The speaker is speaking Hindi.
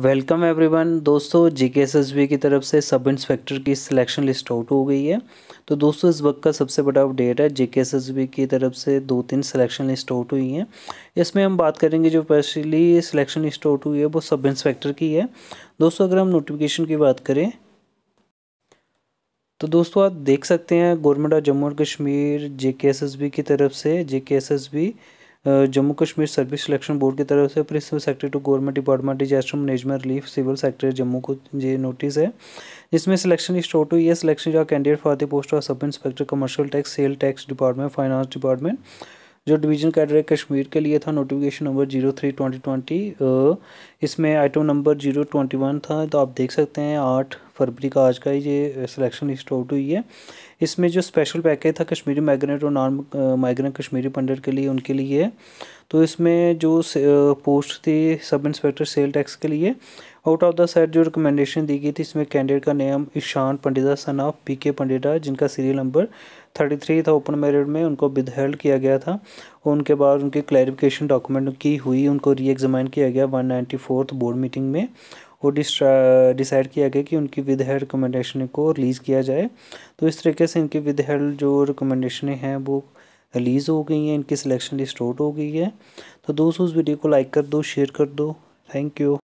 वेलकम एवरीवन दोस्तों जी एस एस बी की तरफ से सब इंस्पेक्टर की सिलेक्शन लिस्ट आउट हो गई है तो दोस्तों इस वक्त का सबसे बड़ा अपडेट है जी के एस एस बी की तरफ से दो तीन सिलेक्शन लिस्ट आउट हुई हैं इसमें हम बात करेंगे जो स्पेशली सिलेक्शन लिस्ट आउट हुई है वो सब इंस्पेक्टर की है दोस्तों अगर हम नोटिफिकेशन की बात करें तो दोस्तों आप देख सकते हैं government of Jammu and Kashmir J S S B की तरफ से J S S B Jammu Kashmir service selection board की तरफ से principal secretary to government department disaster management relief civil secretary Jammu को ये नोटिस है जिसमें सिलेक्शन इज टू ये सिलेक्शन जो candidate for the post of sub inspector commercial tax sale tax department finance department जो डिवीजन कैडरे कश्मीर के लिए था notification number zero three twenty twenty इसमें item number zero twenty one था तो आप देख सकते हैं आठ फरवरी का आज का ही ये सिलेक्शन लिस्ट आउट हुई है इसमें जो स्पेशल पैकेज था कश्मीरी माइग्रेंट और नॉन माइग्रेंट कश्मीरी पंडित के लिए उनके लिए तो इसमें जो पोस्ट थी सब इंस्पेक्टर सेल टैक्स के लिए आउट ऑफ द सेट जो रिकमेंडेशन दी गई थी इसमें कैंडिडेट का नेम ईशान पंडिता son of P K Pandita जिनका सीरियल नंबर थर्टी थ्री था ओपन मेरिट में उनको विदहेल्ड किया गया था और उनके बाद उनके क्लैरिफिकेशन डॉक्यूमेंट की हुई उनको री एग्जामाइन किया गया one ninety fourth board meeting में और डिसाइड किया गया कि उनकी विद रिकमेंडेशन को रिलीज़ किया जाए तो इस तरीके से इनकी विद जो रिकमेंडेशन हैं वो रिलीज़ हो गई हैं इनकी सिलेक्शन लिस्ट आउट हो गई है तो दोस्तों उस वीडियो को लाइक कर दो शेयर कर दो थैंक यू